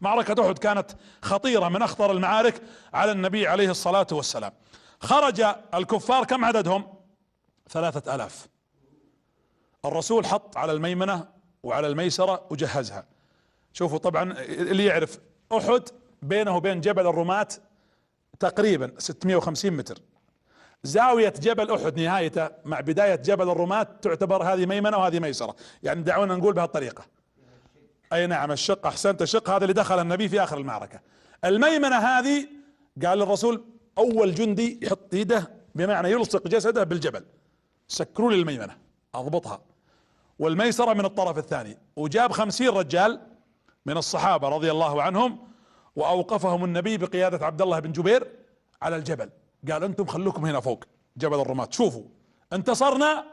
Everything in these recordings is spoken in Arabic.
معركة احد كانت خطيرة من اخطر المعارك على النبي عليه الصلاة والسلام خرج الكفار كم عددهم ثلاثة الاف الرسول حط على الميمنة وعلى الميسرة وجهزها شوفوا طبعا اللي يعرف احد بينه وبين جبل الرماة تقريبا 650 متر زاوية جبل أحد نهايته مع بداية جبل الرماة تعتبر هذه ميمنة وهذه ميسرة يعني دعونا نقول بهالطريقة اي نعم الشق احسنت الشق هذا اللي دخل النبي في اخر المعركه الميمنه هذه قال للرسول اول جندي يحط يده بمعنى يلصق جسده بالجبل سكروا لي الميمنه اضبطها والميسره من الطرف الثاني وجاب خمسين رجال من الصحابه رضي الله عنهم واوقفهم النبي بقياده عبد الله بن جبير على الجبل قال انتم خلوكم هنا فوق جبل الرماة شوفوا انتصرنا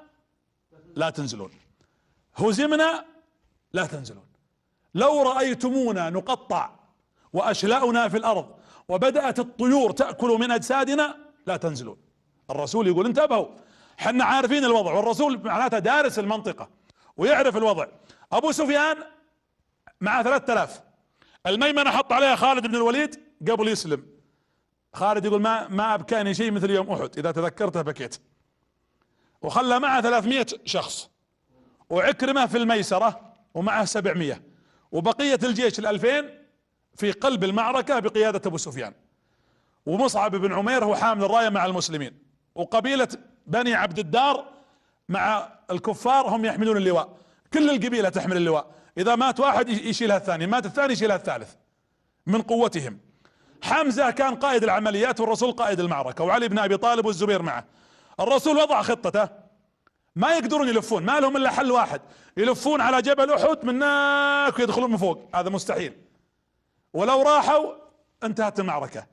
لا تنزلون هزمنا لا تنزلون لو رأيتمونا نقطع وأشلاؤنا في الأرض وبدأت الطيور تأكل من أجسادنا لا تنزلون الرسول يقول انتبهوا حنا عارفين الوضع والرسول معناته دارس المنطقة ويعرف الوضع أبو سفيان مع ثلاثة آلاف الميمنة حط عليها خالد بن الوليد قبل يسلم خالد يقول ما ما أبكاني شيء مثل يوم أحد إذا تذكرته بكيت وخلى معه 300 شخص وعكرمه في الميسرة ومعه 700 وبقية الجيش الألفين في قلب المعركة بقيادة أبو سفيان ومصعب بن عمير هو حامل الراية مع المسلمين وقبيلة بني عبد الدار مع الكفار هم يحملون اللواء كل القبيلة تحمل اللواء إذا مات واحد يشيلها الثاني مات الثاني يشيلها الثالث من قوتهم حمزة كان قائد العمليات والرسول قائد المعركة وعلي بن أبي طالب والزبير معه الرسول وضع خطته ما يقدرون يلفون ما لهم الا حل واحد يلفون على جبل احد من هناك ويدخلون من فوق هذا مستحيل ولو راحوا انتهت المعركة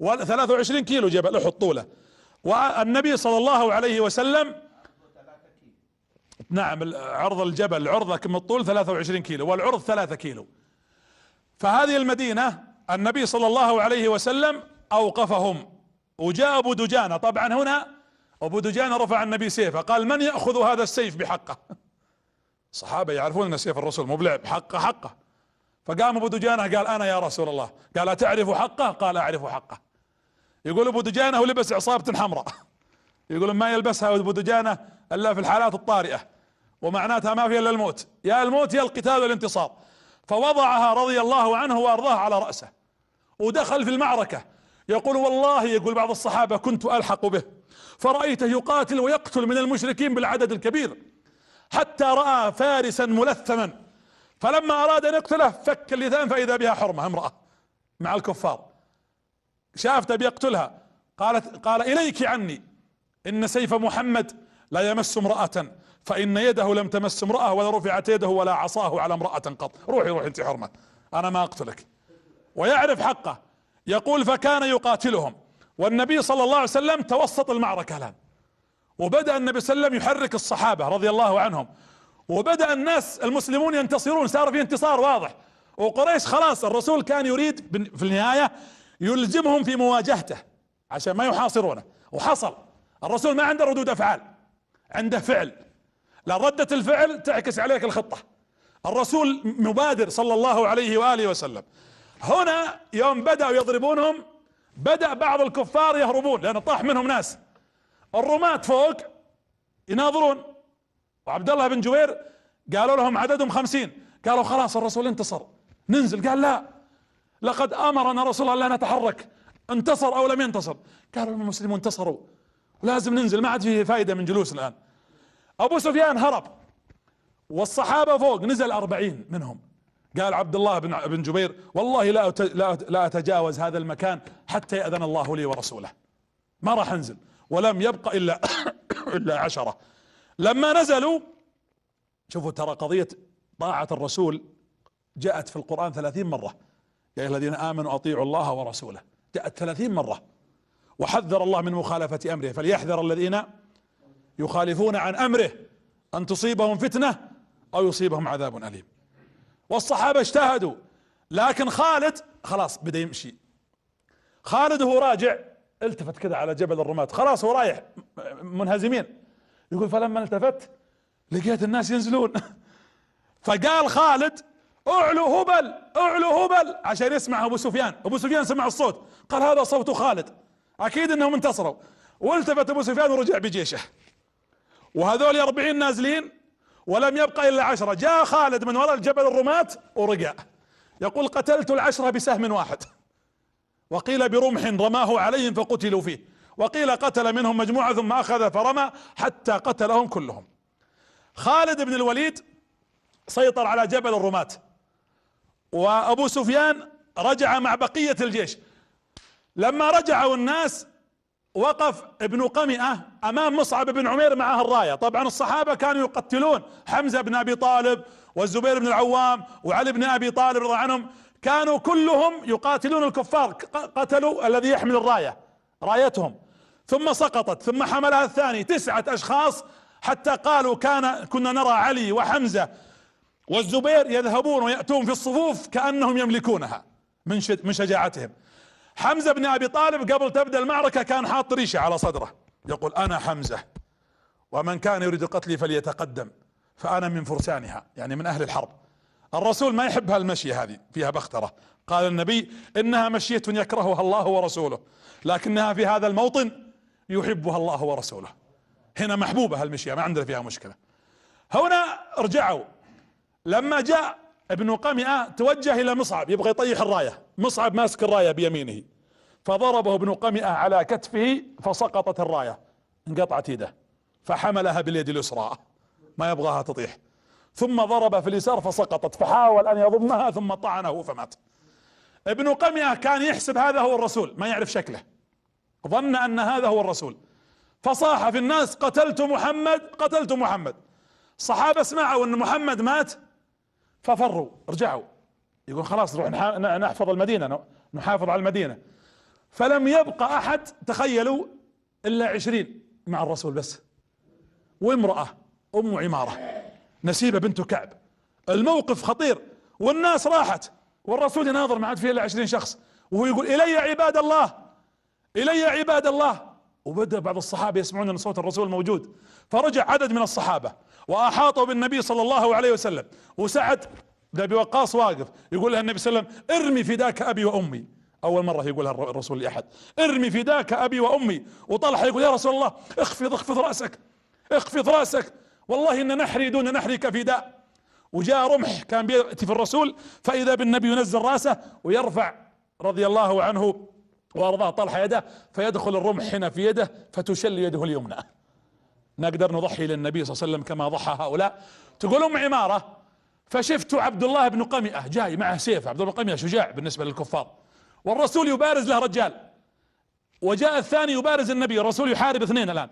و 23 كيلو جبل احد طوله والنبي صلى الله عليه وسلم نعم عرض الجبل عرضه كم الطول 23 كيلو والعرض 3 كيلو فهذه المدينة النبي صلى الله عليه وسلم اوقفهم وجاء ابو دجانة طبعا هنا ابو دجان رفع النبي سيفه قال من يأخذ هذا السيف بحقه الصحابة يعرفون ان سيف الرسول مو بلعب حقه حقه فقام ابو دجانه قال انا يا رسول الله قال اتعرف حقه قال اعرف حقه يقول ابو دجانه ولبس عصابه حمراء يقول ما يلبسها ابو دجانه الا في الحالات الطارئه ومعناتها ما فيها الا الموت يا الموت يا القتال والانتصار فوضعها رضي الله عنه وارضاه على راسه ودخل في المعركه يقول والله يقول بعض الصحابه كنت الحق به فرأيته يقاتل ويقتل من المشركين بالعدد الكبير حتى رأى فارسا ملثما فلما أراد أن يقتله فك اللثام فإذا بها حرمة امرأة مع الكفار شافته بيقتلها قالت قال إليك عني إن سيف محمد لا يمس امرأة فإن يده لم تمس امرأة ولا رفعت يده ولا عصاه على امرأة قط روحي روحي أنت حرمة أنا ما أقتلك ويعرف حقه يقول فكان يقاتلهم والنبي صلى الله عليه وسلم توسط المعركة الآن وبدأ النبي صلى الله عليه وسلم يحرك الصحابة رضي الله عنهم وبدأ الناس المسلمون ينتصرون صار في انتصار واضح وقريش خلاص الرسول كان يريد في النهاية يلزمهم في مواجهته عشان ما يحاصرونه وحصل الرسول ما عنده ردود أفعال عنده فعل لا ردة الفعل تعكس عليك الخطة الرسول مبادر صلى الله عليه وآله وسلم هنا يوم بدأوا يضربونهم بدأ بعض الكفار يهربون لأن طاح منهم ناس الرماة فوق يناظرون وعبد الله بن جبير قالوا لهم عددهم خمسين قالوا خلاص الرسول انتصر ننزل قال لا لقد امرنا رسول الله لا نتحرك انتصر او لم ينتصر قالوا المسلمون انتصروا ولازم ننزل ما عاد فيه فائده من جلوس الان ابو سفيان هرب والصحابه فوق نزل أربعين منهم قال عبد الله بن بن جبير والله لا لا اتجاوز هذا المكان حتى ياذن الله لي ورسوله ما راح انزل ولم يبقى الا الا عشره لما نزلوا شوفوا ترى قضيه طاعه الرسول جاءت في القران ثلاثين مره يا ايها الذين امنوا اطيعوا الله ورسوله جاءت ثلاثين مره وحذر الله من مخالفه امره فليحذر الذين يخالفون عن امره ان تصيبهم فتنه او يصيبهم عذاب اليم والصحابة اجتهدوا لكن خالد خلاص بدأ يمشي خالد وهو راجع التفت كذا على جبل الرماة خلاص هو رايح منهزمين يقول فلما التفت لقيت الناس ينزلون فقال خالد اعلو هبل اعلو هبل عشان يسمع ابو سفيان ابو سفيان سمع الصوت قال هذا صوت خالد اكيد انهم انتصروا والتفت ابو سفيان ورجع بجيشه وهذول أربعين نازلين ولم يبقى إلا عشرة جاء خالد من وراء الجبل الرماة ورجع يقول قتلت العشرة بسهم واحد وقيل برمح رماه عليهم فقتلوا فيه وقيل قتل منهم مجموعة ثم أخذ فرمى حتى قتلهم كلهم خالد بن الوليد سيطر على جبل الرماة وأبو سفيان رجع مع بقية الجيش لما رجعوا الناس وقف ابن قمئة امام مصعب بن عمير معه الراية طبعا الصحابة كانوا يقتلون حمزة بن ابي طالب والزبير بن العوام وعلي بن ابي طالب رضي عنهم كانوا كلهم يقاتلون الكفار قتلوا الذي يحمل الراية رايتهم ثم سقطت ثم حملها الثاني تسعة اشخاص حتى قالوا كان كنا نرى علي وحمزة والزبير يذهبون ويأتون في الصفوف كأنهم يملكونها من شجاعتهم حمزة بن ابي طالب قبل تبدأ المعركة كان حاط ريشة على صدره يقول انا حمزة ومن كان يريد قتلي فليتقدم فانا من فرسانها يعني من اهل الحرب الرسول ما يحب هالمشية هذه فيها بخترة قال النبي انها مشية يكرهها الله ورسوله لكنها في هذا الموطن يحبها الله ورسوله هنا محبوبة هالمشية ما عندنا فيها مشكلة هنا رجعوا لما جاء ابن قمئة توجه الى مصعب يبغى يطيح الراية مصعب ماسك الراية بيمينه فضربه ابن قمئة على كتفه فسقطت الراية انقطعت يده فحملها باليد اليسرى ما يبغاها تطيح ثم ضرب في اليسار فسقطت فحاول ان يضمها ثم طعنه فمات ابن قمئة كان يحسب هذا هو الرسول ما يعرف شكله ظن ان هذا هو الرسول فصاح في الناس قتلت محمد قتلت محمد صحابة سمعوا ان محمد مات ففروا رجعوا يقول خلاص نروح نحفظ المدينة نحافظ على المدينة فلم يبقى أحد تخيلوا إلا عشرين مع الرسول بس وامرأة أم عمارة نسيبة بنت كعب الموقف خطير والناس راحت والرسول يناظر ما عاد فيه إلا عشرين شخص وهو يقول إلي عباد الله إلي عباد الله وبدأ بعض الصحابة يسمعون أن صوت الرسول موجود فرجع عدد من الصحابة وأحاطوا بالنبي صلى الله عليه وسلم وسعد ده ابي وقاص واقف يقول لها النبي صلى الله عليه وسلم ارمي فداك ابي وامي اول مره يقولها الرسول لاحد ارمي فداك ابي وامي وطلحه يقول يا رسول الله اخفض اخفض راسك اخفض راسك والله ان نحري دون نحرك فداء وجاء رمح كان بيأتي في الرسول فإذا بالنبي ينزل راسه ويرفع رضي الله عنه وأرضاه طلحة يده فيدخل الرمح هنا في يده فتشل يده اليمنى نقدر نضحي للنبي صلى الله عليه وسلم كما ضحى هؤلاء تقول أم عمارة فشفت عبد الله بن قمئة جاي معه سيف عبد الله بن قمئة شجاع بالنسبة للكفار والرسول يبارز له رجال وجاء الثاني يبارز النبي الرسول يحارب اثنين الآن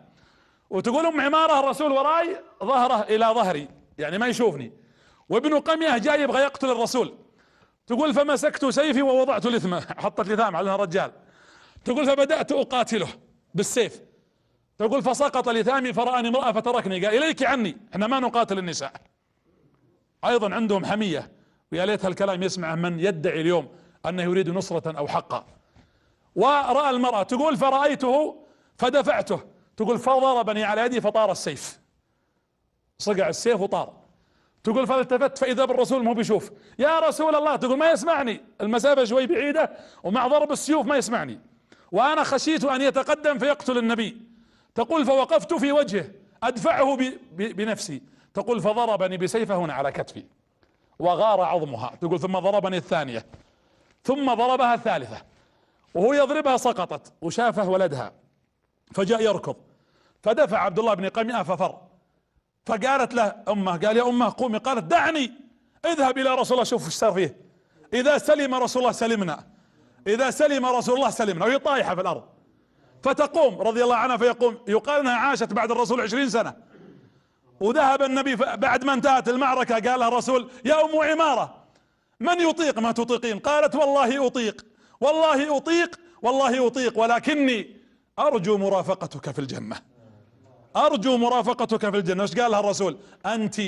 وتقول أم عمارة الرسول وراي ظهره إلى ظهري يعني ما يشوفني وابن قمية جاي يبغى يقتل الرسول تقول فمسكت سيفي ووضعت لثمة حطت لثام على رجال تقول فبدأت أقاتله بالسيف تقول فسقط لثامي فرآني امرأة فتركني قال إليك عني احنا ما نقاتل النساء ايضا عندهم حمية ويا ليت هالكلام يسمعه من يدعي اليوم انه يريد نصرة او حقا ورأى المرأة تقول فرأيته فدفعته تقول فضربني على يدي فطار السيف صقع السيف وطار تقول فالتفت فاذا بالرسول مو بيشوف يا رسول الله تقول ما يسمعني المسافة شوي بعيدة ومع ضرب السيوف ما يسمعني وانا خشيت ان يتقدم فيقتل النبي تقول فوقفت في وجهه ادفعه بنفسي تقول فضربني بسيفه هنا على كتفي وغار عظمها تقول ثم ضربني الثانية ثم ضربها الثالثة وهو يضربها سقطت وشافه ولدها فجاء يركض فدفع عبد الله بن قمئة ففر فقالت له امه قال يا امه قومي قالت دعني اذهب الى رسول الله شوف ايش صار فيه اذا سلم رسول الله سلمنا اذا سلم رسول الله سلمنا وهي طايحه في الارض فتقوم رضي الله عنها فيقوم يقال انها عاشت بعد الرسول عشرين سنه وذهب النبي بعد ما انتهت المعركة قال لها الرسول يا أم عمارة من يطيق ما تطيقين قالت والله أطيق والله أطيق والله أطيق ولكني أرجو مرافقتك في الجنة أرجو مرافقتك في الجنة ايش قال لها الرسول أنت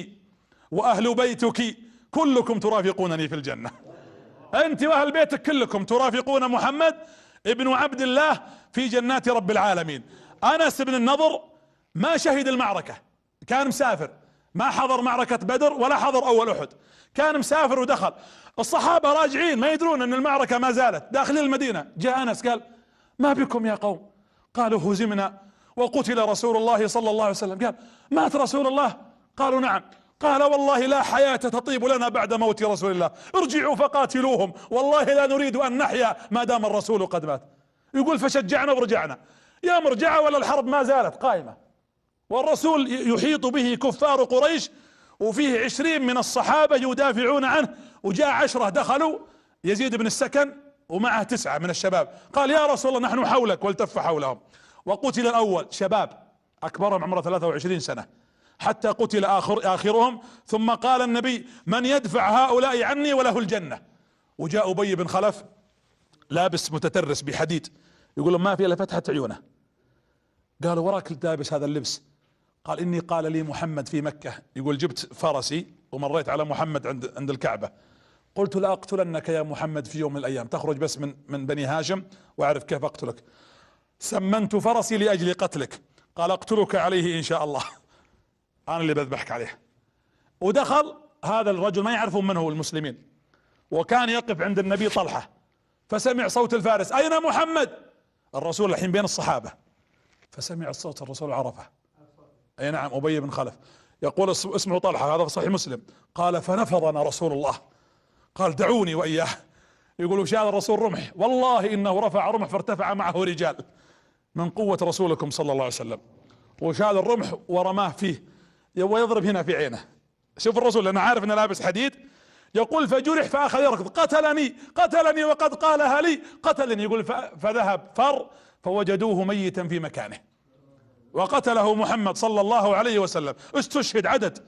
وأهل بيتك كلكم ترافقونني في الجنة أنت وأهل بيتك كلكم ترافقون محمد ابن عبد الله في جنات رب العالمين أنس بن النضر ما شهد المعركة كان مسافر ما حضر معركة بدر ولا حضر أول أحد كان مسافر ودخل الصحابة راجعين ما يدرون أن المعركة ما زالت داخل المدينة جاء أنس قال ما بكم يا قوم قالوا هزمنا وقتل رسول الله صلى الله عليه وسلم قال مات رسول الله قالوا نعم قال والله لا حياة تطيب لنا بعد موت رسول الله ارجعوا فقاتلوهم والله لا نريد أن نحيا ما دام الرسول قد مات يقول فشجعنا ورجعنا يا مرجعة ولا الحرب ما زالت قائمة والرسول يحيط به كفار قريش وفيه عشرين من الصحابة يدافعون عنه وجاء عشرة دخلوا يزيد بن السكن ومعه تسعة من الشباب قال يا رسول الله نحن حولك والتف حولهم وقتل الأول شباب أكبرهم عمره 23 سنة حتى قتل آخر آخرهم ثم قال النبي من يدفع هؤلاء عني وله الجنة وجاء أبي بن خلف لابس متترس بحديد يقول ما في إلا فتحة عيونه قالوا وراك لابس هذا اللبس قال إني قال لي محمد في مكة يقول جبت فرسي ومريت على محمد عند عند الكعبة قلت لأقتلنك يا محمد في يوم من الأيام تخرج بس من من بني هاشم وأعرف كيف أقتلك سمنت فرسي لأجل قتلك قال أقتلك عليه إن شاء الله أنا اللي بذبحك عليه ودخل هذا الرجل ما يعرفون من هو المسلمين وكان يقف عند النبي طلحة فسمع صوت الفارس أين محمد الرسول الحين بين الصحابة فسمع صوت الرسول عرفه أي نعم أبي بن خلف يقول اسمه طلحة هذا في صحيح مسلم قال فنفضنا رسول الله قال دعوني وإياه يقول شاء الرسول رمح والله إنه رفع رمح فارتفع معه رجال من قوة رسولكم صلى الله عليه وسلم وشال الرمح ورماه فيه ويضرب هنا في عينه شوف الرسول لأنه عارف أنه لابس حديد يقول فجرح فأخذ يركض قتلني قتلني وقد قالها لي قتلني يقول فذهب فر فوجدوه ميتا في مكانه وقتله محمد صلى الله عليه وسلم استشهد عدد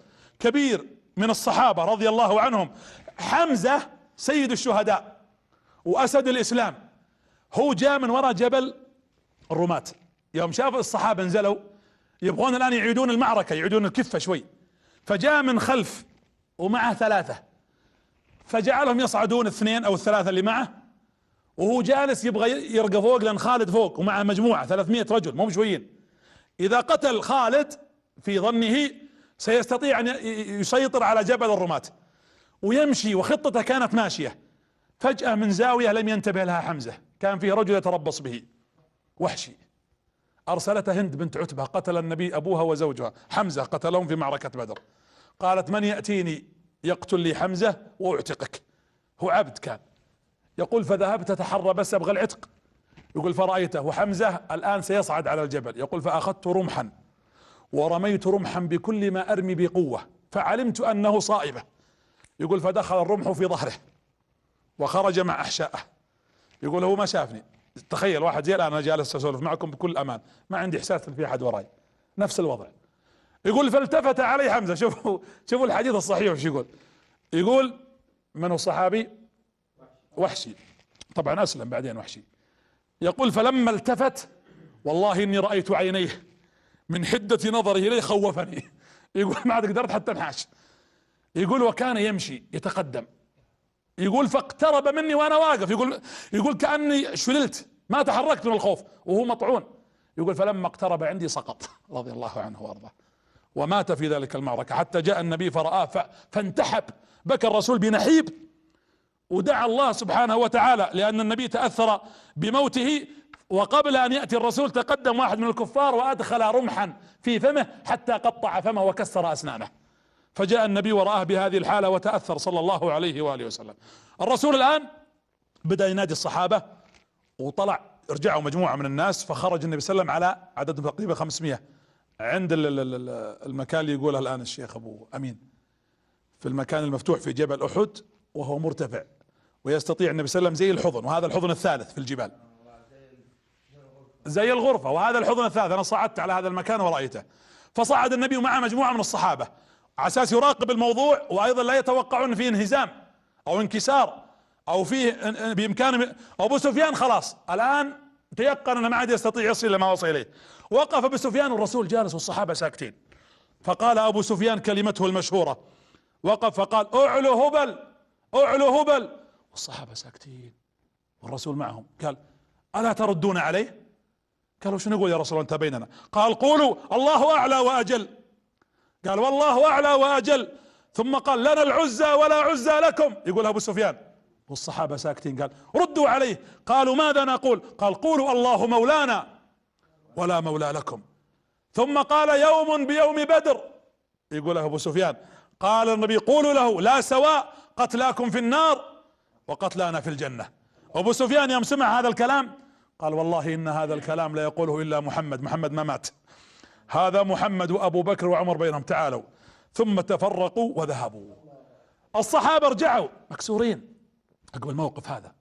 كبير من الصحابة رضي الله عنهم حمزة سيد الشهداء وأسد الإسلام هو جاء من وراء جبل الرماة يوم شاف الصحابة نزلوا يبغون الآن يعيدون المعركة يعيدون الكفة شوي فجاء من خلف ومعه ثلاثة فجعلهم يصعدون اثنين أو الثلاثة اللي معه وهو جالس يبغى يرقى فوق لأن خالد فوق ومعه مجموعة 300 رجل مو بشويين اذا قتل خالد في ظنه سيستطيع ان يسيطر على جبل الرماة ويمشي وخطته كانت ماشيه فجاه من زاويه لم ينتبه لها حمزه كان فيه رجل يتربص به وحشي ارسلته هند بنت عتبه قتل النبي ابوها وزوجها حمزه قتلهم في معركه بدر قالت من ياتيني يقتل لي حمزه واعتقك هو عبد كان يقول فذهبت اتحرى بس ابغى العتق يقول فرأيته حمزة الآن سيصعد على الجبل يقول فأخذت رمحا ورميت رمحا بكل ما أرمي بقوة فعلمت أنه صائبة يقول فدخل الرمح في ظهره وخرج مع أحشائه يقول هو ما شافني تخيل واحد زي الآن أنا جالس أسولف معكم بكل أمان ما عندي إحساس في أحد وراي نفس الوضع يقول فالتفت علي حمزة شوفوا شوفوا الحديث الصحيح وش يقول يقول من هو الصحابي وحشي طبعا أسلم بعدين وحشي يقول فلما التفت والله اني رأيت عينيه من حدة نظره اليه خوفني يقول ما عاد قدرت حتى انحاش يقول وكان يمشي يتقدم يقول فاقترب مني وانا واقف يقول يقول كاني شللت ما تحركت من الخوف وهو مطعون يقول فلما اقترب عندي سقط رضي الله عنه وارضاه ومات في ذلك المعركه حتى جاء النبي فرآه فانتحب بكى الرسول بنحيب ودعا الله سبحانه وتعالى لأن النبي تأثر بموته وقبل أن يأتي الرسول تقدم واحد من الكفار وأدخل رمحا في فمه حتى قطع فمه وكسر أسنانه فجاء النبي ورآه بهذه الحالة وتأثر صلى الله عليه وآله وسلم الرسول الآن بدأ ينادي الصحابة وطلع رجعوا مجموعة من الناس فخرج النبي صلى الله عليه وسلم على عدد تقريبا 500 عند المكان اللي يقوله الآن الشيخ أبو أمين في المكان المفتوح في جبل أحد وهو مرتفع ويستطيع النبي صلى الله عليه وسلم زي الحضن وهذا الحضن الثالث في الجبال زي الغرفة وهذا الحضن الثالث أنا صعدت على هذا المكان ورأيته فصعد النبي ومعه مجموعة من الصحابة على أساس يراقب الموضوع وأيضا لا يتوقعون فيه انهزام أو انكسار أو فيه بإمكان أبو سفيان خلاص الآن تيقن أنه ما عاد يستطيع يصل إلى ما وصل إليه وقف أبو سفيان والرسول جالس والصحابة ساكتين فقال أبو سفيان كلمته المشهورة وقف فقال أعلو هبل أعلو هبل والصحابة ساكتين والرسول معهم قال ألا تردون عليه قالوا شنو نقول يا رسول الله انت بيننا قال قولوا الله أعلى وأجل قال والله أعلى وأجل ثم قال لنا العزى ولا عزى لكم يقول أبو سفيان والصحابة ساكتين قال ردوا عليه قالوا ماذا نقول قال قولوا الله مولانا ولا مولى لكم ثم قال يوم بيوم بدر يقول أبو سفيان قال النبي قولوا له لا سواء قتلاكم في النار وقتلانا في الجنة أبو سفيان يوم سمع هذا الكلام قال والله إن هذا الكلام لا يقوله إلا محمد محمد ما مات هذا محمد وأبو بكر وعمر بينهم تعالوا ثم تفرقوا وذهبوا الصحابة رجعوا مكسورين عقب الموقف هذا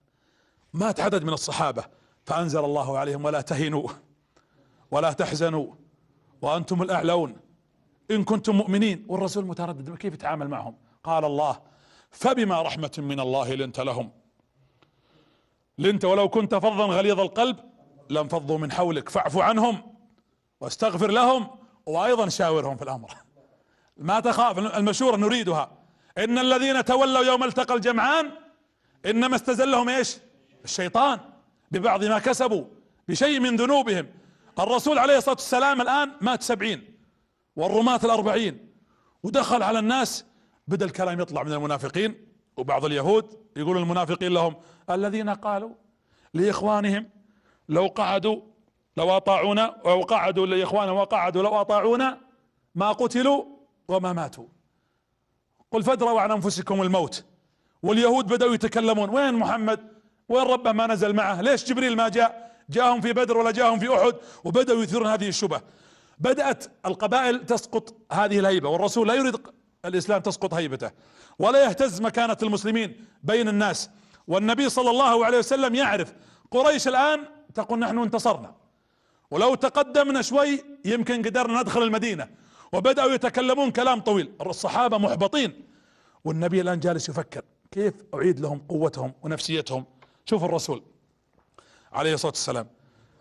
مات عدد من الصحابة فأنزل الله عليهم ولا تهنوا ولا تحزنوا وأنتم الأعلون إن كنتم مؤمنين والرسول متردد كيف يتعامل معهم قال الله فبما رحمة من الله لنت لهم لنت ولو كنت فظا غليظ القلب لانفضوا من حولك فاعف عنهم واستغفر لهم وايضا شاورهم في الامر ما تخاف المشورة نريدها ان الذين تولوا يوم التقى الجمعان انما استزلهم ايش الشيطان ببعض ما كسبوا بشيء من ذنوبهم الرسول عليه الصلاة والسلام الان مات سبعين والرماة الاربعين ودخل على الناس بدأ الكلام يطلع من المنافقين وبعض اليهود يقول المنافقين لهم الذين قالوا لإخوانهم لو قعدوا لو أطاعونا أو قعدوا لإخوانهم وقعدوا لو أطاعونا ما قتلوا وما ماتوا قل فادروا عن أنفسكم الموت واليهود بدأوا يتكلمون وين محمد وين ربه ما نزل معه ليش جبريل ما جاء جاءهم في بدر ولا جاءهم في أحد وبدأوا يثيرون هذه الشبه بدأت القبائل تسقط هذه الهيبة والرسول لا يريد الاسلام تسقط هيبته ولا يهتز مكانة المسلمين بين الناس والنبي صلى الله عليه وسلم يعرف قريش الان تقول نحن انتصرنا ولو تقدمنا شوي يمكن قدرنا ندخل المدينة وبدأوا يتكلمون كلام طويل الصحابة محبطين والنبي الان جالس يفكر كيف اعيد لهم قوتهم ونفسيتهم شوف الرسول عليه الصلاة والسلام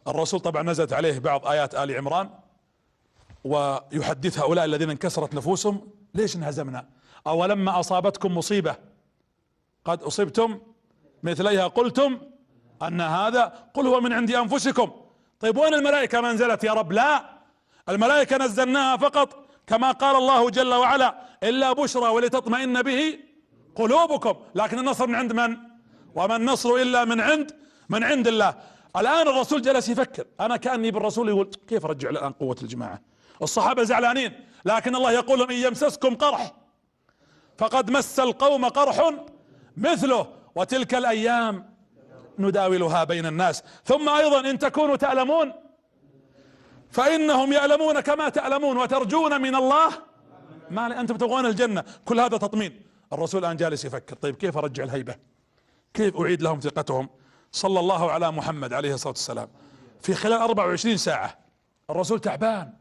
الرسول طبعا نزلت عليه بعض آيات آل عمران ويحدث هؤلاء الذين انكسرت نفوسهم ليش انهزمنا اولما اصابتكم مصيبه قد اصبتم مثليها قلتم ان هذا قل هو من عند انفسكم طيب وين الملائكه ما انزلت يا رب لا الملائكه نزلناها فقط كما قال الله جل وعلا الا بشرى ولتطمئن به قلوبكم لكن النصر من عند من وما النصر الا من عند من عند الله الان الرسول جلس يفكر انا كاني بالرسول يقول كيف ارجع الان قوه الجماعه الصحابه زعلانين لكن الله يقول ان يمسسكم قرح فقد مس القوم قرح مثله وتلك الايام نداولها بين الناس ثم ايضا ان تكونوا تعلمون فانهم يعلمون كما تعلمون وترجون من الله ما انتم تبغون الجنة كل هذا تطمين الرسول الان جالس يفكر طيب كيف ارجع الهيبة كيف اعيد لهم ثقتهم صلى الله على محمد عليه الصلاة والسلام في خلال 24 ساعة الرسول تعبان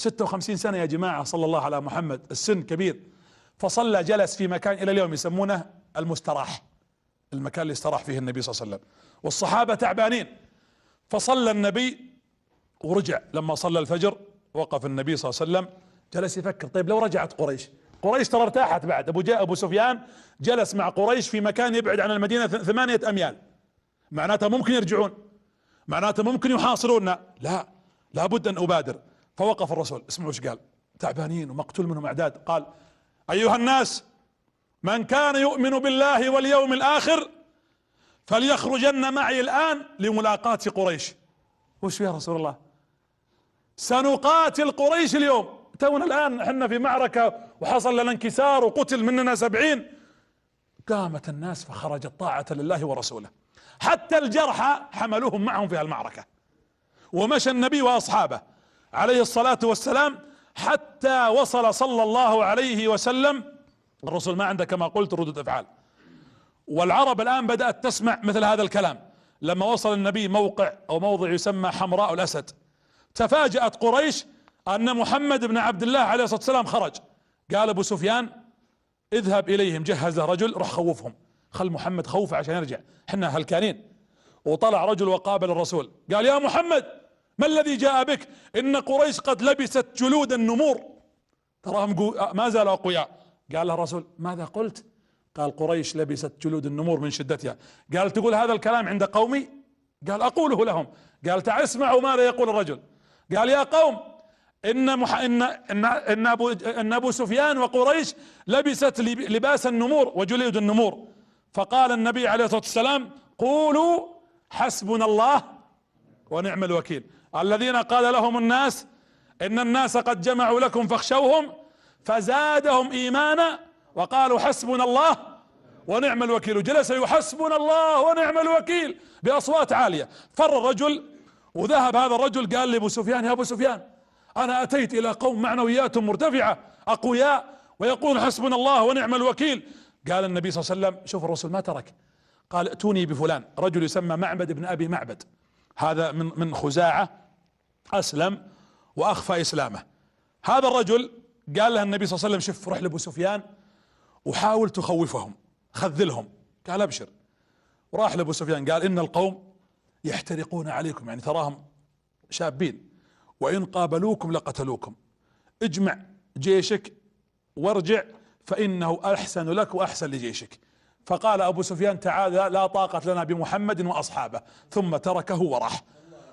56 سنة يا جماعة صلى الله على محمد السن كبير فصلى جلس في مكان إلى اليوم يسمونه المستراح المكان اللي استراح فيه النبي صلى الله عليه وسلم والصحابة تعبانين فصلى النبي ورجع لما صلى الفجر وقف النبي صلى الله عليه وسلم جلس يفكر طيب لو رجعت قريش قريش ترى ارتاحت بعد ابو جاء ابو سفيان جلس مع قريش في مكان يبعد عن المدينه ثمانيه اميال معناته ممكن يرجعون معناته ممكن يحاصروننا لا لابد ان ابادر فوقف الرسول اسمعوا ايش قال تعبانين ومقتول منهم اعداد قال ايها الناس من كان يؤمن بالله واليوم الاخر فليخرجن معي الان لملاقاة قريش وش يا رسول الله سنقاتل قريش اليوم تونا الان احنا في معركة وحصل لنا انكسار وقتل مننا سبعين قامت الناس فخرجت طاعة لله ورسوله حتى الجرحى حملوهم معهم في المعركة ومشى النبي واصحابه عليه الصلاة والسلام حتى وصل صلى الله عليه وسلم الرسول ما عنده كما قلت ردود افعال والعرب الان بدأت تسمع مثل هذا الكلام لما وصل النبي موقع او موضع يسمى حمراء الاسد تفاجأت قريش ان محمد بن عبد الله عليه الصلاة والسلام خرج قال ابو سفيان اذهب اليهم جهزه رجل راح خوفهم خل محمد خوفه عشان يرجع احنا هلكانين وطلع رجل وقابل الرسول قال يا محمد ما الذي جاء بك ان قريش قد لبست جلود النمور تراهم آه، ما زالوا اقوياء قال له الرسول ماذا قلت قال قريش لبست جلود النمور من شدتها قال تقول هذا الكلام عند قومي قال اقوله لهم قال تعال اسمعوا ماذا يقول الرجل قال يا قوم ان مح... ان ان, إن ابو ان ابو سفيان وقريش لبست لباس النمور وجلود النمور فقال النبي عليه الصلاه والسلام قولوا حسبنا الله ونعم الوكيل الذين قال لهم الناس ان الناس قد جمعوا لكم فاخشوهم فزادهم ايمانا وقالوا حسبنا الله ونعم الوكيل جلس يحسبنا الله ونعم الوكيل باصوات عاليه فر الرجل وذهب هذا الرجل قال لابو سفيان يا ابو سفيان انا اتيت الى قوم معنوياتهم مرتفعه اقوياء ويقول حسبنا الله ونعم الوكيل قال النبي صلى الله عليه وسلم شوف الرسول ما ترك قال ائتوني بفلان رجل يسمى معبد بن ابي معبد هذا من من خزاعه اسلم واخفى اسلامه هذا الرجل قال له النبي صلى الله عليه وسلم شوف روح لابو سفيان وحاول تخوفهم خذلهم قال ابشر وراح لابو سفيان قال ان القوم يحترقون عليكم يعني تراهم شابين وان قابلوكم لقتلوكم اجمع جيشك وارجع فانه احسن لك واحسن لجيشك فقال ابو سفيان تعالى لا طاقه لنا بمحمد واصحابه ثم تركه وراح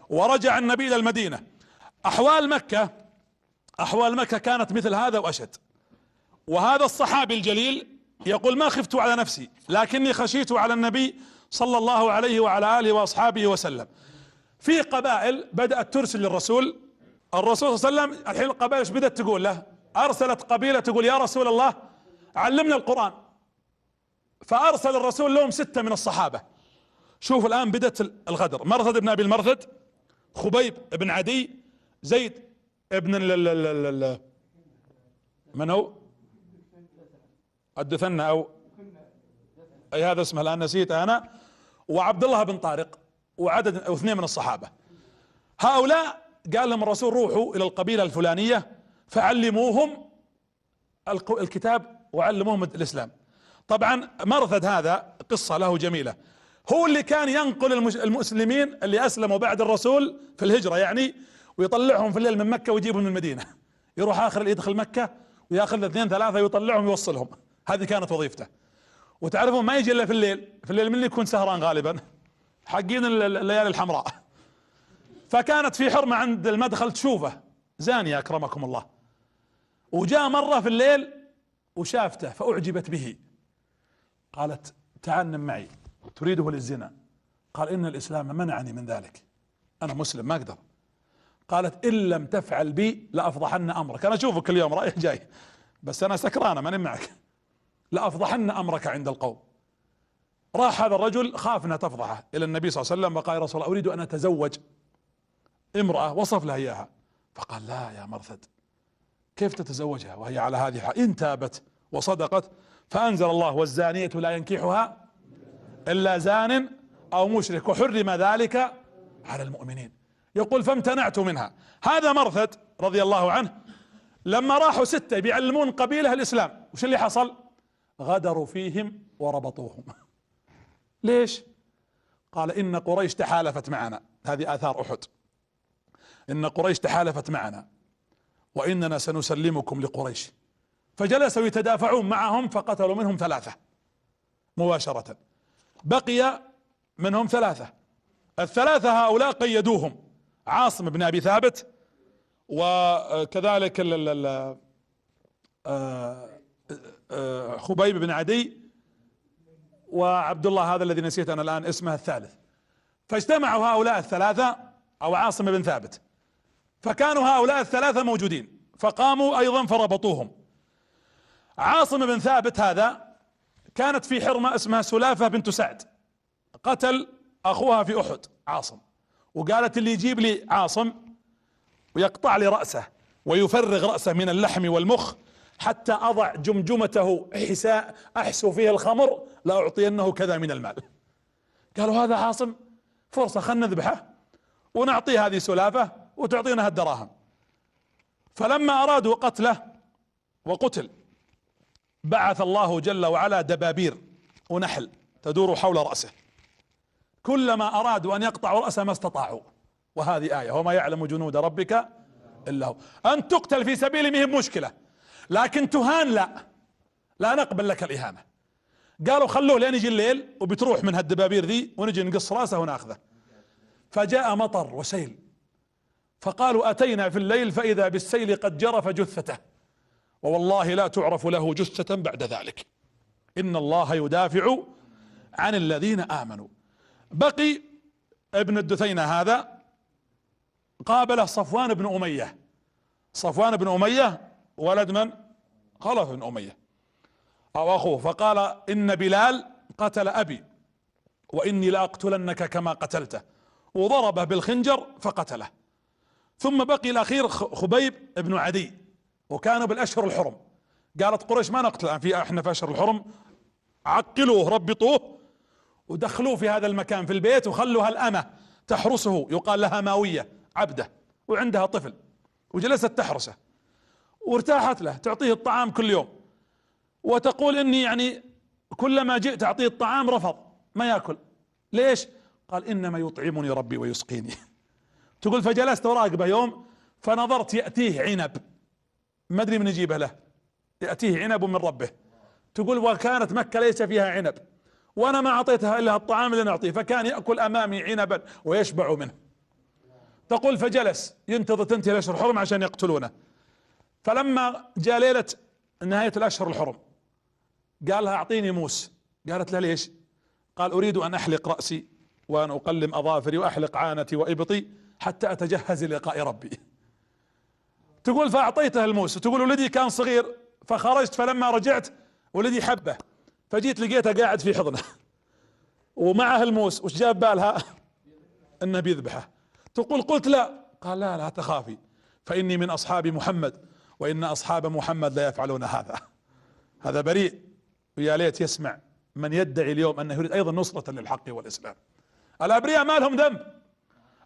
ورجع النبي الى المدينة احوال مكة احوال مكة كانت مثل هذا واشد وهذا الصحابي الجليل يقول ما خفت على نفسي لكني خشيت على النبي صلى الله عليه وعلى اله واصحابه وسلم في قبائل بدات ترسل للرسول الرسول صلى الله عليه وسلم الحين القبائل ايش بدات تقول له ارسلت قبيله تقول يا رسول الله علمنا القران فارسل الرسول لهم سته من الصحابه شوف الان بدات الغدر مرثد بن ابي المرثد خبيب بن عدي زيد ابن ال ال من هو الدثنة او اي هذا اسمه الان نسيته انا وعبد الله بن طارق وعدد او اثنين من الصحابة هؤلاء قال لهم الرسول روحوا الى القبيلة الفلانية فعلموهم الكتاب وعلموهم الاسلام طبعا مرثد هذا قصة له جميلة هو اللي كان ينقل المسلمين اللي اسلموا بعد الرسول في الهجره يعني ويطلعهم في الليل من مكه ويجيبهم من المدينه يروح اخر يدخل مكه وياخذ اثنين ثلاثه ويطلعهم ويوصلهم هذه كانت وظيفته وتعرفون ما يجي الا في الليل في الليل من اللي يكون سهران غالبا حقين الليالي الحمراء فكانت في حرمه عند المدخل تشوفه زانيه اكرمكم الله وجاء مره في الليل وشافته فاعجبت به قالت تعنم معي تريده للزنا قال إن الإسلام منعني من ذلك أنا مسلم ما أقدر قالت إن لم تفعل بي لأفضحن أمرك أنا أشوفك اليوم رايح جاي بس أنا سكرانة ماني معك لأفضحن أمرك عند القوم راح هذا الرجل خاف انها تفضحه الى النبي صلى الله عليه وسلم وقال يا رسول الله اريد ان اتزوج امراه وصف لها اياها فقال لا يا مرثد كيف تتزوجها وهي على هذه الحال ان تابت وصدقت فانزل الله والزانيه لا ينكحها إلا زان أو مشرك وحرم ذلك على المؤمنين يقول فامتنعت منها هذا مرثد رضي الله عنه لما راحوا ستة بيعلمون قبيلة الإسلام وش اللي حصل غدروا فيهم وربطوهم ليش قال إن قريش تحالفت معنا هذه آثار أحد إن قريش تحالفت معنا وإننا سنسلمكم لقريش فجلسوا يتدافعون معهم فقتلوا منهم ثلاثة مباشرة بقي منهم ثلاثة الثلاثة هؤلاء قيدوهم عاصم بن ابي ثابت وكذلك آه، آه، خبيب بن عدي وعبد الله هذا الذي نسيت انا الان اسمه الثالث فاجتمعوا هؤلاء الثلاثة او عاصم بن ثابت فكانوا هؤلاء الثلاثة موجودين فقاموا ايضا فربطوهم عاصم بن ثابت هذا كانت في حرمة اسمها سلافة بنت سعد قتل اخوها في احد عاصم وقالت اللي يجيب لي عاصم ويقطع لي رأسه ويفرغ رأسه من اللحم والمخ حتى أضع جمجمته حساء أحسو فيه الخمر لأعطينه كذا من المال قالوا هذا عاصم فرصة خلنا نذبحه ونعطيه هذه سلافة وتعطينا الدراهم فلما أرادوا قتله وقتل بعث الله جل وعلا دبابير ونحل تدور حول رأسه كلما أرادوا أن يقطعوا رأسه ما استطاعوا وهذه آية وما يعلم جنود ربك إلا هو أن تقتل في سبيله مهم مشكلة لكن تهان لا لا نقبل لك الإهانة قالوا خلوه لين يجي الليل وبتروح من هالدبابير ذي ونجي نقص راسه وناخذه فجاء مطر وسيل فقالوا أتينا في الليل فإذا بالسيل قد جرف جثته ووالله لا تعرف له جثة بعد ذلك إن الله يدافع عن الذين آمنوا بقي ابن الدثينة هذا قابله صفوان بن أمية صفوان بن أمية ولد من خلف بن أمية أو أخوه فقال إن بلال قتل أبي وإني لأقتلنك كما قتلته وضربه بالخنجر فقتله ثم بقي الأخير خبيب بن عدي وكانوا بالاشهر الحرم قالت قريش ما نقتل في احنا في اشهر الحرم عقلوه ربطوه ودخلوه في هذا المكان في البيت وخلوا هالامه تحرسه يقال لها ماويه عبده وعندها طفل وجلست تحرسه وارتاحت له تعطيه الطعام كل يوم وتقول اني يعني كلما جئت اعطيه الطعام رفض ما ياكل ليش؟ قال انما يطعمني ربي ويسقيني تقول فجلست اراقبه يوم فنظرت ياتيه عنب ما ادري من يجيبه له يأتيه عنب من ربه تقول وكانت مكة ليس فيها عنب وانا ما اعطيتها الا الطعام اللي نعطيه فكان ياكل امامي عنبا ويشبع منه تقول فجلس ينتظر تنتهي الاشهر الحرم عشان يقتلونه فلما جاء ليله نهايه الاشهر الحرم قال لها اعطيني موس قالت له ليش قال اريد ان احلق راسي وان اقلم اظافري واحلق عانتي وابطي حتى اتجهز للقاء ربي تقول فأعطيته الموس تقول ولدي كان صغير فخرجت فلما رجعت ولدي حبه فجيت لقيته قاعد في حضنه ومعه الموس وش جاب بالها انه بيذبحه تقول قلت لا قال لا لا تخافي فاني من اصحاب محمد وان اصحاب محمد لا يفعلون هذا هذا بريء ويا ليت يسمع من يدعي اليوم انه يريد ايضا نصرة للحق والاسلام الابرياء ما لهم ذنب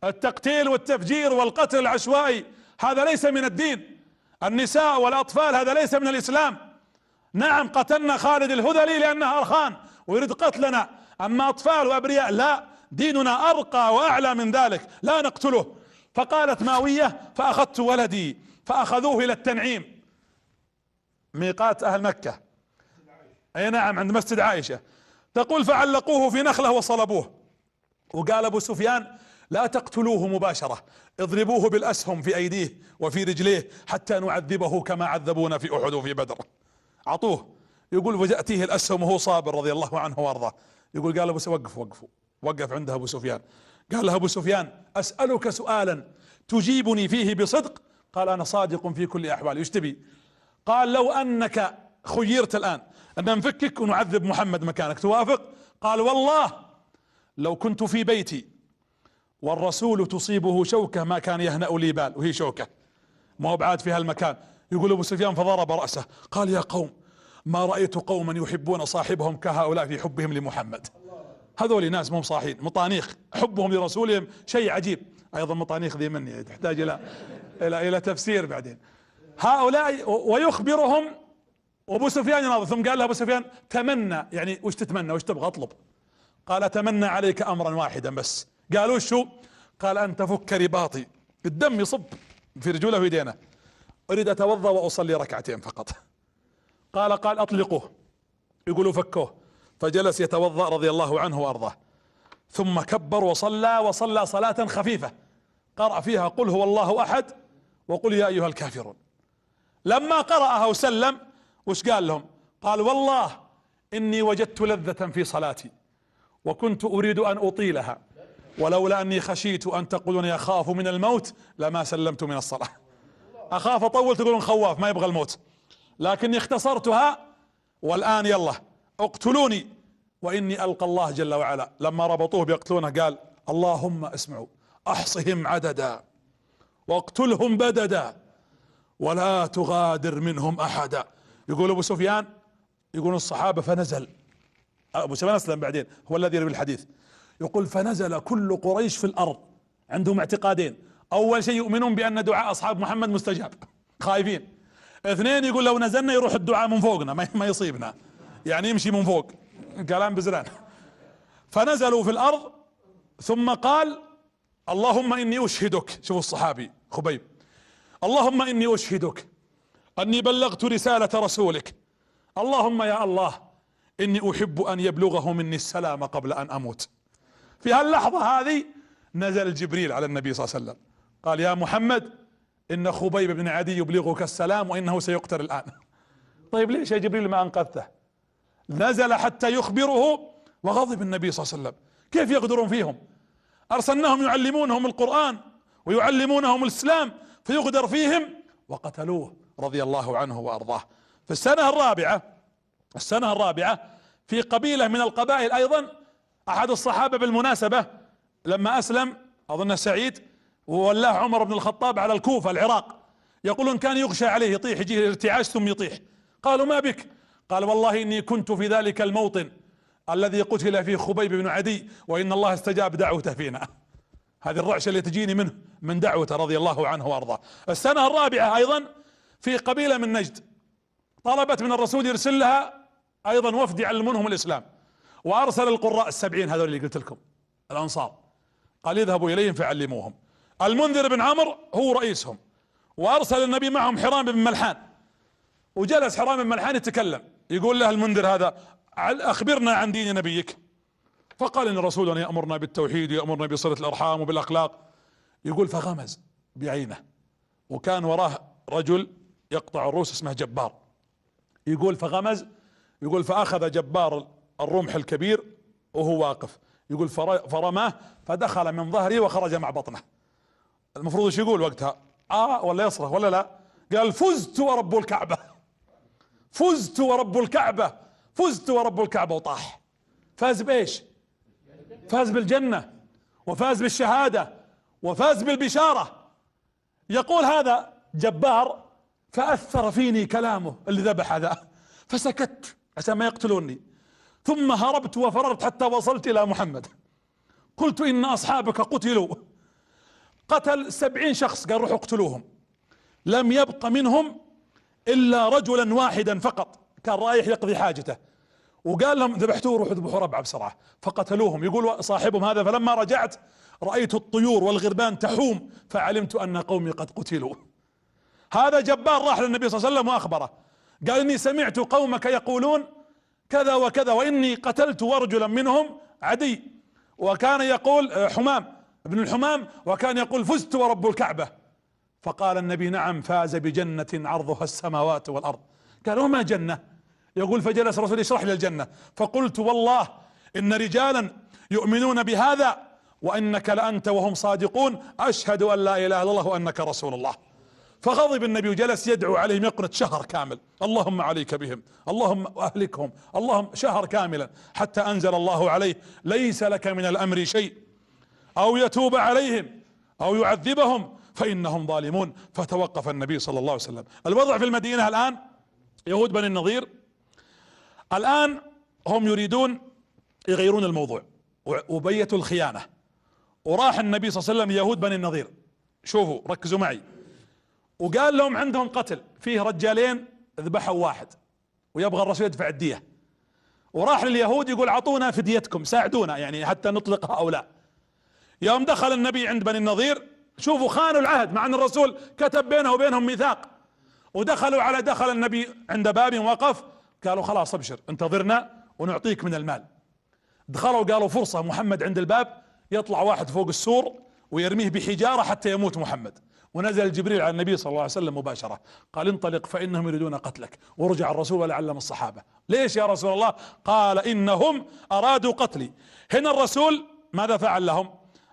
التقتيل والتفجير والقتل العشوائي هذا ليس من الدين النساء والاطفال هذا ليس من الاسلام نعم قتلنا خالد الهذلي لانه ارخان ويريد قتلنا اما اطفال وابرياء لا ديننا ارقى واعلى من ذلك لا نقتله فقالت ماويه فاخذت ولدي فاخذوه الى التنعيم ميقات اهل مكه اي نعم عند مسجد عائشه تقول فعلقوه في نخله وصلبوه وقال ابو سفيان لا تقتلوه مباشرة اضربوه بالأسهم في أيديه وفي رجليه حتى نعذبه كما عذبونا في أحد وفي بدر عطوه يقول وتأتيه الأسهم وهو صابر رضي الله عنه وارضاه يقول قال أبو سفيان وقف وقفوا وقف عندها أبو سفيان قال له أبو سفيان أسألك سؤالا تجيبني فيه بصدق قال أنا صادق في كل أحوالي ايش تبي قال لو أنك خيرت الآن أن نفكك ونعذب محمد مكانك توافق قال والله لو كنت في بيتي والرسول تصيبه شوكة ما كان يهنأ لي بال وهي شوكة ما هو بعاد في هالمكان يقول أبو سفيان فضرب رأسه قال يا قوم ما رأيت قوما يحبون صاحبهم كهؤلاء في حبهم لمحمد هذول ناس مو صاحين مطانيخ حبهم لرسولهم شيء عجيب ايضا مطانيخ ذي مني تحتاج الى الى الى تفسير بعدين هؤلاء ويخبرهم وابو سفيان يناظر ثم قال له ابو سفيان تمنى يعني وش تتمنى وش تبغى اطلب قال اتمنى عليك امرا واحدا بس قالوا شو قال أن تفك رباطي الدم يصب في رجوله ويدينه أريد أتوضأ وأصلي ركعتين فقط قال قال أطلقوه يقولوا فكوه فجلس يتوضأ رضي الله عنه وأرضاه ثم كبر وصلى وصلى صلاة خفيفة قرأ فيها قل هو الله أحد وقل يا أيها الكافرون لما قرأها وسلم وش قال لهم قال والله إني وجدت لذة في صلاتي وكنت أريد أن أطيلها ولولا اني خشيت ان تقولون اخاف من الموت لما سلمت من الصلاة اخاف اطول تقولون خواف ما يبغى الموت لكني اختصرتها والان يلا اقتلوني واني القى الله جل وعلا لما ربطوه بيقتلونه قال اللهم اسمعوا احصهم عددا واقتلهم بددا ولا تغادر منهم احدا يقول ابو سفيان يقول الصحابه فنزل ابو سفيان اسلم بعدين هو الذي يروي الحديث يقول فنزل كل قريش في الأرض عندهم اعتقادين أول شيء يؤمنون بأن دعاء أصحاب محمد مستجاب خايفين اثنين يقول لو نزلنا يروح الدعاء من فوقنا ما يصيبنا يعني يمشي من فوق كلام بزران فنزلوا في الأرض ثم قال اللهم إني أشهدك شوفوا الصحابي خبيب اللهم إني أشهدك أني بلغت رسالة رسولك اللهم يا الله إني أحب أن يبلغه مني السلام قبل أن أموت في هاللحظة هذه نزل جبريل على النبي صلى الله عليه وسلم قال يا محمد إن خبيب بن عدي يبلغك السلام وإنه سيقتل الآن طيب ليش يا جبريل ما أنقذته نزل حتى يخبره وغضب النبي صلى الله عليه وسلم كيف يقدرون فيهم أرسلناهم يعلمونهم القرآن ويعلمونهم الإسلام فيقدر فيهم وقتلوه رضي الله عنه وأرضاه في السنة الرابعة السنة الرابعة في قبيلة من القبائل أيضا احد الصحابة بالمناسبة لما اسلم اظن سعيد وولاه عمر بن الخطاب على الكوفة العراق يقولون كان يغشى عليه يطيح يجيه الارتعاش ثم يطيح قالوا ما بك قال والله اني كنت في ذلك الموطن الذي قتل فيه خبيب بن عدي وان الله استجاب دعوته فينا هذه الرعشه اللي تجيني منه من دعوته رضي الله عنه وارضاه السنه الرابعه ايضا في قبيله من نجد طلبت من الرسول يرسل لها ايضا وفد يعلمونهم الاسلام وأرسل القراء السبعين هذول اللي قلت لكم الأنصار قال اذهبوا إليهم فعلموهم المنذر بن عمر هو رئيسهم وأرسل النبي معهم حرام بن ملحان وجلس حرام بن ملحان يتكلم يقول له المنذر هذا أخبرنا عن دين نبيك فقال إن رسولنا يأمرنا بالتوحيد ويأمرنا بصلة الأرحام وبالأخلاق يقول فغمز بعينه وكان وراه رجل يقطع الروس اسمه جبار يقول فغمز يقول فأخذ جبار الرمح الكبير وهو واقف يقول فرماه فدخل من ظهري وخرج مع بطنه المفروض ايش يقول وقتها اه ولا يصرخ ولا لا قال فزت ورب الكعبة فزت ورب الكعبة فزت ورب الكعبة وطاح فاز بايش فاز بالجنة وفاز بالشهادة وفاز بالبشارة يقول هذا جبار فأثر فيني كلامه اللي ذبح هذا فسكت عشان ما يقتلوني ثم هربت وفررت حتى وصلت الى محمد قلت ان اصحابك قتلوا قتل سبعين شخص قال روحوا اقتلوهم لم يبق منهم الا رجلا واحدا فقط كان رايح يقضي حاجته وقال لهم ذبحتوه روحوا ذبحوا ربعه بسرعه فقتلوهم يقول صاحبهم هذا فلما رجعت رايت الطيور والغربان تحوم فعلمت ان قومي قد قتلوا هذا جبار راح للنبي صلى الله عليه وسلم واخبره قال اني سمعت قومك يقولون كذا وكذا واني قتلت ورجلا منهم عدي وكان يقول آه، حمام ابن الحمام وكان يقول فزت ورب الكعبة فقال النبي نعم فاز بجنة عرضها السماوات والأرض قال وما جنة يقول فجلس الرسول يشرح لي الجنة فقلت والله إن رجالا يؤمنون بهذا وإنك لأنت وهم صادقون أشهد أن لا إله إلا الله وأنك رسول الله فغضب النبي وجلس يدعو عليهم يقنت شهر كامل اللهم عليك بهم اللهم اهلكهم اللهم شهر كاملا حتى انزل الله عليه ليس لك من الامر شيء او يتوب عليهم او يعذبهم فانهم ظالمون فتوقف النبي صلى الله عليه وسلم الوضع في المدينه الان يهود بني النظير الان هم يريدون يغيرون الموضوع وبيتوا الخيانه وراح النبي صلى الله عليه وسلم يهود بني النظير شوفوا ركزوا معي وقال لهم عندهم قتل فيه رجالين ذبحوا واحد ويبغى الرسول يدفع الديه وراح لليهود يقول اعطونا فديتكم ساعدونا يعني حتى نطلقها او لا يوم دخل النبي عند بني النظير شوفوا خانوا العهد مع ان الرسول كتب بينه وبينهم ميثاق ودخلوا على دخل النبي عند باب وقف قالوا خلاص ابشر انتظرنا ونعطيك من المال دخلوا قالوا فرصة محمد عند الباب يطلع واحد فوق السور ويرميه بحجارة حتى يموت محمد ونزل جبريل على النبي صلى الله عليه وسلم مباشرة قال انطلق فإنهم يريدون قتلك ورجع الرسول ولعلم الصحابة ليش يا رسول الله قال إنهم أرادوا قتلي هنا الرسول ماذا فعل لهم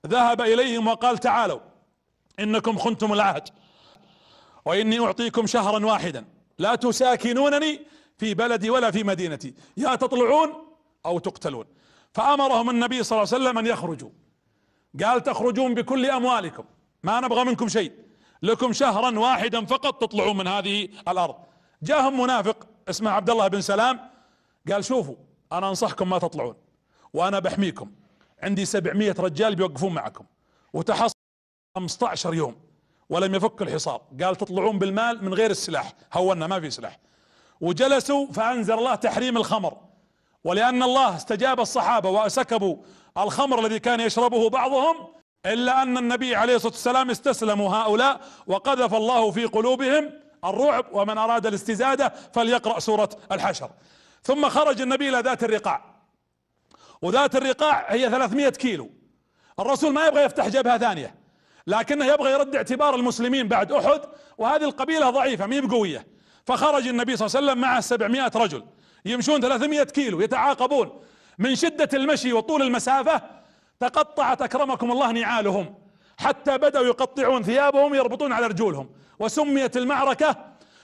ذهب إليهم وقال تعالوا إنكم خنتم العهد وإني أعطيكم شهرا واحدا لا تساكنونني في بلدي ولا في مدينتي يا تطلعون أو تقتلون فأمرهم النبي صلى الله عليه وسلم أن يخرجوا قال تخرجون بكل أموالكم ما نبغى منكم شيء لكم شهرا واحدا فقط تطلعون من هذه الارض جاهم منافق اسمه عبد الله بن سلام قال شوفوا انا انصحكم ما تطلعون وانا بحميكم عندي 700 رجال بيوقفون معكم وتحصل 15 يوم ولم يفك الحصار قال تطلعون بالمال من غير السلاح هونا ما في سلاح وجلسوا فانزل الله تحريم الخمر ولان الله استجاب الصحابه وسكبوا الخمر الذي كان يشربه بعضهم الا ان النبي عليه الصلاه والسلام استسلموا هؤلاء وقذف الله في قلوبهم الرعب ومن اراد الاستزاده فليقرا سوره الحشر ثم خرج النبي الى ذات الرقاع وذات الرقاع هي 300 كيلو الرسول ما يبغى يفتح جبهه ثانيه لكنه يبغى يرد اعتبار المسلمين بعد احد وهذه القبيله ضعيفه ما بقويه فخرج النبي صلى الله عليه وسلم معه 700 رجل يمشون 300 كيلو يتعاقبون من شده المشي وطول المسافه تقطعت اكرمكم الله نعالهم حتى بدأوا يقطعون ثيابهم يربطون على رجولهم وسميت المعركة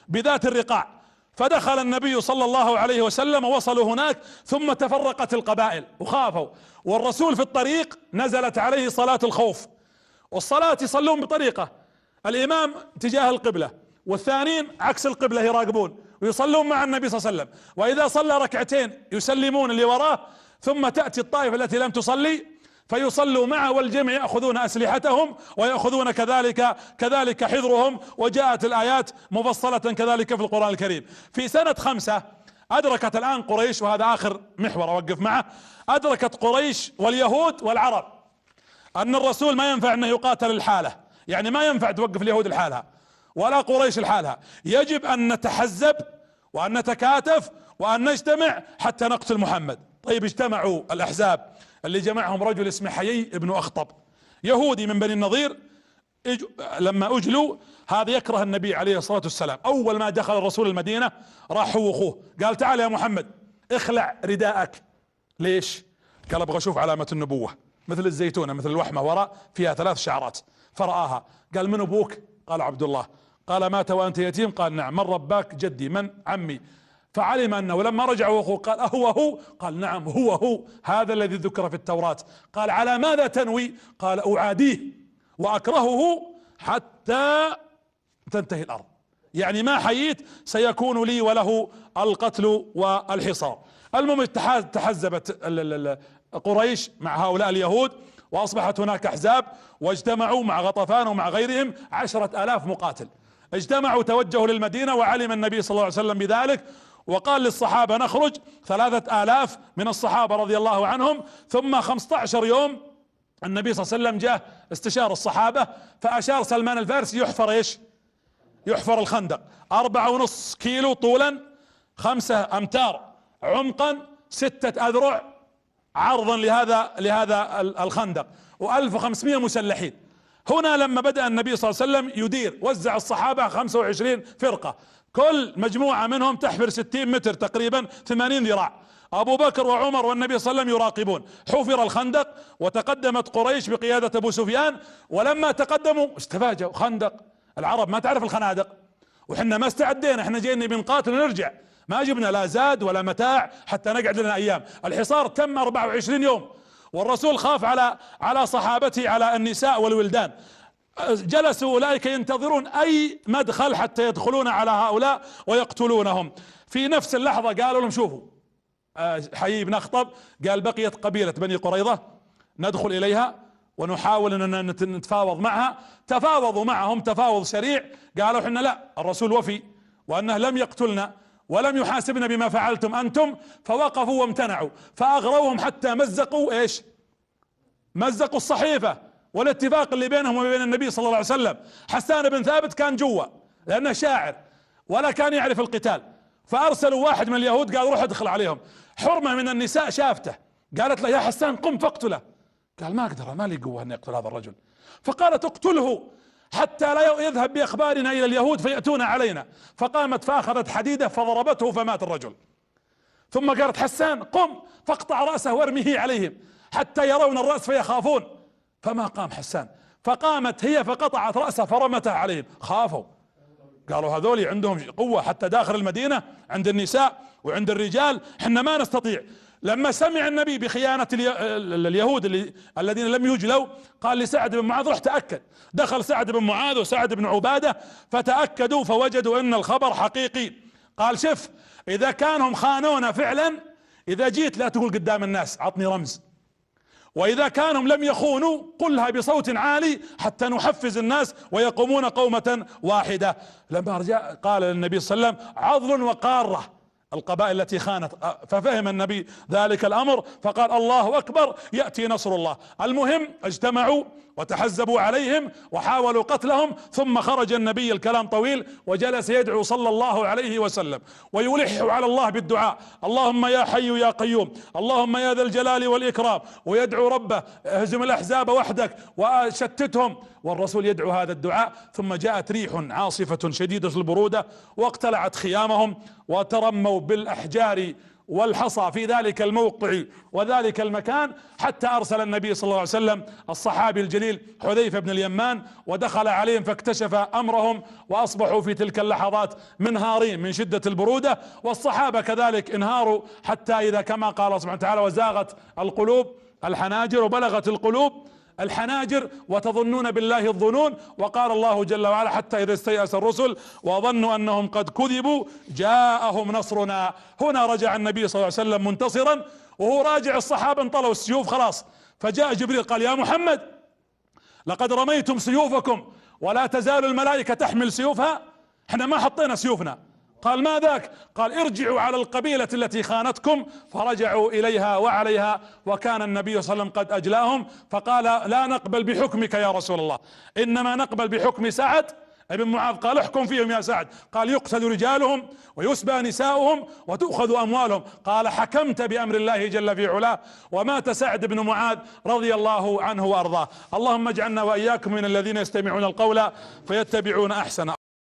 بذات الرقاع فدخل النبي صلى الله عليه وسلم وصلوا هناك ثم تفرقت القبائل وخافوا والرسول في الطريق نزلت عليه صلاة الخوف والصلاة يصلون بطريقة الإمام تجاه القبلة والثانيين عكس القبلة يراقبون ويصلون مع النبي صلى الله عليه وسلم واذا صلى ركعتين يسلمون اللي وراه ثم تأتي الطائفة التي لم تصلي فيصلوا معه والجميع ياخذون اسلحتهم وياخذون كذلك كذلك حذرهم وجاءت الايات مفصله كذلك في القران الكريم في سنه خمسه ادركت الان قريش وهذا اخر محور اوقف معه ادركت قريش واليهود والعرب ان الرسول ما ينفع انه يقاتل الحاله يعني ما ينفع توقف اليهود لحالها ولا قريش لحالها يجب ان نتحزب وان نتكاتف وان نجتمع حتى نقتل محمد طيب اجتمعوا الاحزاب اللي جمعهم رجل اسمه حيي ابن اخطب يهودي من بني النظير لما اجلوا هذا يكره النبي عليه الصلاه والسلام اول ما دخل الرسول المدينه راح هو اخوه قال تعال يا محمد اخلع رداءك ليش قال ابغى اشوف علامه النبوه مثل الزيتونه مثل الوحمه وراء فيها ثلاث شعرات فرآها قال من ابوك قال عبد الله قال مات وانت يتيم قال نعم من رباك جدي من عمي فعلم انه لما رجع اخوه قال اهو هو؟ قال نعم هو هو هذا الذي ذكر في التوراة قال على ماذا تنوي؟ قال اعاديه واكرهه حتى تنتهي الارض يعني ما حييت سيكون لي وله القتل والحصار المهم تحزبت قريش مع هؤلاء اليهود واصبحت هناك احزاب واجتمعوا مع غطفان ومع غيرهم عشرة الاف مقاتل اجتمعوا توجهوا للمدينة وعلم النبي صلى الله عليه وسلم بذلك وقال للصحابة نخرج ثلاثة آلاف من الصحابة رضي الله عنهم ثم خمسة عشر يوم النبي صلى الله عليه وسلم جاء استشار الصحابة فأشار سلمان الفارسي يحفر ايش يحفر الخندق أربعة ونص كيلو طولا خمسة أمتار عمقا ستة أذرع عرضا لهذا لهذا الخندق و1500 مسلحين هنا لما بدأ النبي صلى الله عليه وسلم يدير وزع الصحابة 25 فرقة كل مجموعة منهم تحفر ستين متر تقريبا ثمانين ذراع ابو بكر وعمر والنبي صلى الله عليه وسلم يراقبون حفر الخندق وتقدمت قريش بقيادة ابو سفيان ولما تقدموا استفاجوا خندق العرب ما تعرف الخنادق وحنا ما استعدينا احنا جينا بنقاتل ونرجع ما جبنا لا زاد ولا متاع حتى نقعد لنا ايام الحصار تم 24 يوم والرسول خاف على على صحابته على النساء والولدان جلسوا اولئك ينتظرون اي مدخل حتى يدخلون على هؤلاء ويقتلونهم في نفس اللحظه قالوا لهم شوفوا آه، حيي بن اخطب قال بقيت قبيله بني قريظه ندخل اليها ونحاول ان نتفاوض معها تفاوضوا معهم تفاوض سريع قالوا احنا لا الرسول وفي وانه لم يقتلنا ولم يحاسبنا بما فعلتم انتم فوقفوا وامتنعوا فاغروهم حتى مزقوا ايش مزقوا الصحيفه والاتفاق اللي بينهم وبين النبي صلى الله عليه وسلم حسان بن ثابت كان جوا لانه شاعر ولا كان يعرف القتال فارسلوا واحد من اليهود قال روح ادخل عليهم حرمه من النساء شافته قالت له يا حسان قم فاقتله قال ما اقدر ما لي قوه اني اقتل هذا الرجل فقالت اقتله حتى لا يذهب باخبارنا الى اليهود فياتون علينا فقامت فاخذت حديده فضربته فمات الرجل ثم قالت حسان قم فاقطع راسه وارميه عليهم حتى يرون الراس فيخافون فما قام حسان فقامت هي فقطعت رأسه فرمتها عليهم خافوا قالوا هذول عندهم قوة حتى داخل المدينة عند النساء وعند الرجال احنا ما نستطيع لما سمع النبي بخيانة اليهود اللي الذين لم يجلوا قال لسعد بن معاذ روح تأكد دخل سعد بن معاذ وسعد بن عبادة فتأكدوا فوجدوا ان الخبر حقيقي قال شف اذا كانهم خانونا فعلا اذا جيت لا تقول قدام الناس عطني رمز واذا كانهم لم يخونوا قلها بصوت عالي حتى نحفز الناس ويقومون قومة واحدة لما رجع قال للنبي صلى الله عليه وسلم عضل وقارة القبائل التي خانت ففهم النبي ذلك الامر فقال الله اكبر ياتي نصر الله المهم اجتمعوا وتحزبوا عليهم وحاولوا قتلهم ثم خرج النبي الكلام طويل وجلس يدعو صلى الله عليه وسلم ويلح على الله بالدعاء اللهم يا حي يا قيوم اللهم يا ذا الجلال والاكرام ويدعو ربه اهزم الاحزاب وحدك وشتتهم والرسول يدعو هذا الدعاء ثم جاءت ريح عاصفة شديدة البرودة واقتلعت خيامهم وترموا بالأحجار والحصى في ذلك الموقع وذلك المكان حتى ارسل النبي صلى الله عليه وسلم الصحابي الجليل حذيفه بن اليمان ودخل عليهم فاكتشف امرهم واصبحوا في تلك اللحظات منهارين من شده البروده والصحابه كذلك انهاروا حتى اذا كما قال سبحانه وتعالى وزاغت القلوب الحناجر وبلغت القلوب الحناجر وتظنون بالله الظنون وقال الله جل وعلا حتى إذا استيأس الرسل وظنوا أنهم قد كذبوا جاءهم نصرنا هنا رجع النبي صلى الله عليه وسلم منتصرا وهو راجع الصحابة انطلوا السيوف خلاص فجاء جبريل قال يا محمد لقد رميتم سيوفكم ولا تزال الملائكة تحمل سيوفها احنا ما حطينا سيوفنا قال ما ذاك قال ارجعوا على القبيلة التي خانتكم فرجعوا إليها وعليها وكان النبي صلى الله عليه وسلم قد أجلاهم فقال لا نقبل بحكمك يا رسول الله إنما نقبل بحكم سعد ابن معاذ قال احكم فيهم يا سعد قال يقتل رجالهم ويسبى نساؤهم وتؤخذ اموالهم قال حكمت بامر الله جل في علاه ومات سعد بن معاذ رضي الله عنه وارضاه اللهم اجعلنا واياكم من الذين يستمعون القول فيتبعون احسن